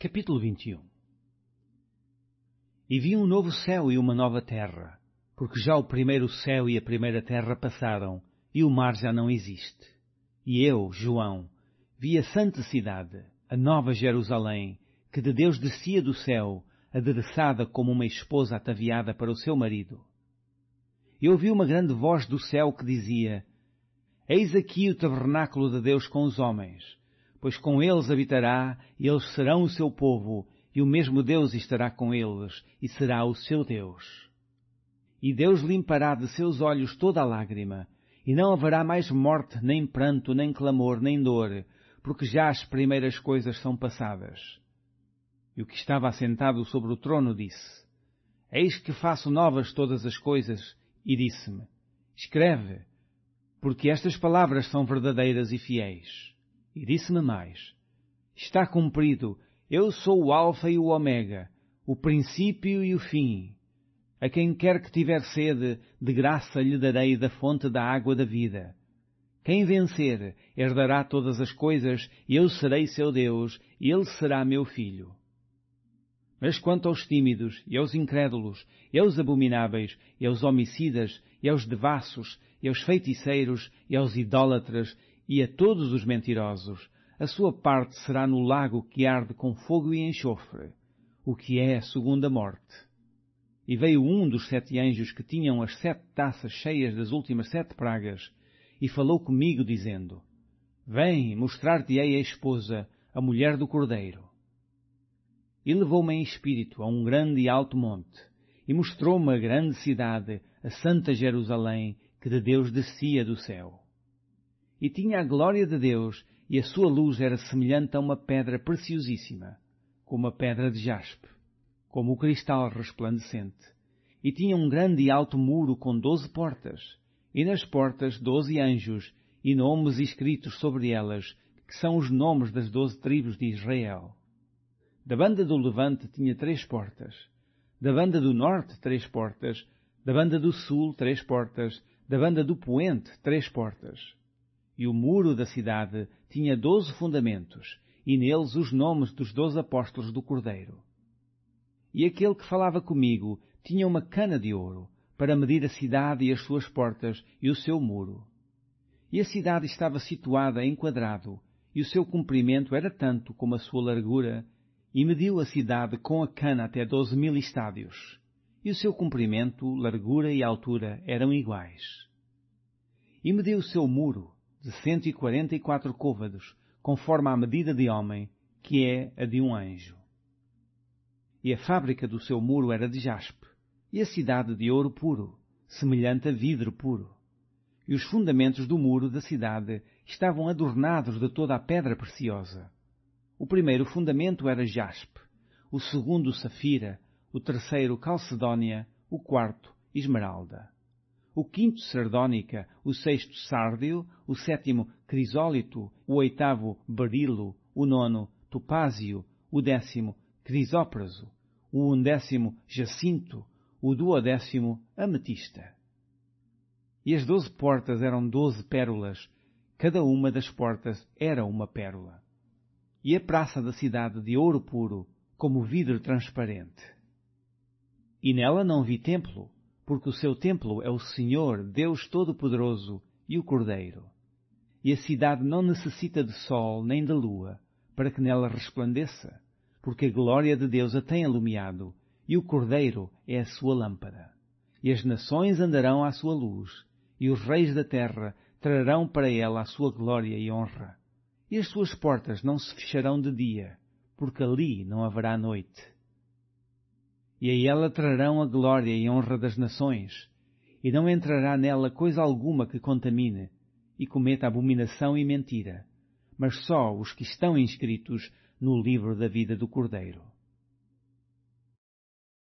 Capítulo 21 E vi um novo céu e uma nova terra, porque já o primeiro céu e a primeira terra passaram, e o mar já não existe. E eu, João, vi a santa cidade, a nova Jerusalém, que de Deus descia do céu, adereçada como uma esposa ataviada para o seu marido. Eu ouvi uma grande voz do céu que dizia, Eis aqui o tabernáculo de Deus com os homens, pois com eles habitará, e eles serão o seu povo, e o mesmo Deus estará com eles, e será o seu Deus. E Deus limpará de seus olhos toda a lágrima, e não haverá mais morte, nem pranto, nem clamor, nem dor, porque já as primeiras coisas são passadas. E o que estava assentado sobre o trono disse, Eis que faço novas todas as coisas, e disse-me, Escreve, porque estas palavras são verdadeiras e fiéis. E disse-me mais: Está cumprido, eu sou o Alfa e o Ômega, o princípio e o fim. A quem quer que tiver sede, de graça lhe darei da fonte da água da vida. Quem vencer, herdará todas as coisas, e eu serei seu Deus, e ele será meu filho. Mas quanto aos tímidos, e aos incrédulos, e aos abomináveis, e aos homicidas, e aos devassos, e aos feiticeiros, e aos idólatras, e a todos os mentirosos, a sua parte será no lago que arde com fogo e enxofre, o que é a segunda morte. E veio um dos sete anjos que tinham as sete taças cheias das últimas sete pragas, e falou comigo, dizendo: Vem, mostrar-te-ei a esposa, a mulher do cordeiro. E levou-me em espírito a um grande e alto monte, e mostrou-me a grande cidade, a Santa Jerusalém, que de Deus descia do céu e tinha a glória de Deus, e a sua luz era semelhante a uma pedra preciosíssima, como a pedra de jaspe, como o cristal resplandecente. E tinha um grande e alto muro com doze portas, e nas portas doze anjos, e nomes escritos sobre elas, que são os nomes das doze tribos de Israel. Da banda do levante tinha três portas, da banda do norte três portas, da banda do sul três portas, da banda do poente três portas e o muro da cidade tinha doze fundamentos, e neles os nomes dos doze apóstolos do Cordeiro. E aquele que falava comigo tinha uma cana de ouro, para medir a cidade e as suas portas e o seu muro. E a cidade estava situada em quadrado, e o seu comprimento era tanto como a sua largura, e mediu a cidade com a cana até doze mil estádios, e o seu comprimento, largura e altura eram iguais. E mediu o seu muro, de cento e quarenta e quatro côvados, conforme a medida de homem, que é a de um anjo. E a fábrica do seu muro era de jaspe, e a cidade de ouro puro, semelhante a vidro puro. E os fundamentos do muro da cidade estavam adornados de toda a pedra preciosa. O primeiro fundamento era jaspe, o segundo safira, o terceiro calcedônia, o quarto esmeralda o quinto Sardônica, o sexto Sárdio, o sétimo Crisólito, o oitavo Berilo, o nono Topázio, o décimo Crisópraso, o undécimo Jacinto, o duodécimo Ametista. E as doze portas eram doze pérolas, cada uma das portas era uma pérola. E a praça da cidade de ouro puro, como vidro transparente. E nela não vi templo, porque o seu templo é o Senhor, Deus Todo-Poderoso e o Cordeiro. E a cidade não necessita de sol nem de lua para que nela resplandeça, porque a glória de Deus a tem alumiado e o Cordeiro é a sua lâmpada. E as nações andarão à sua luz, e os reis da terra trarão para ela a sua glória e honra. E as suas portas não se fecharão de dia, porque ali não haverá noite e a ela trarão a glória e honra das nações, e não entrará nela coisa alguma que contamine, e cometa abominação e mentira, mas só os que estão inscritos no livro da vida do Cordeiro.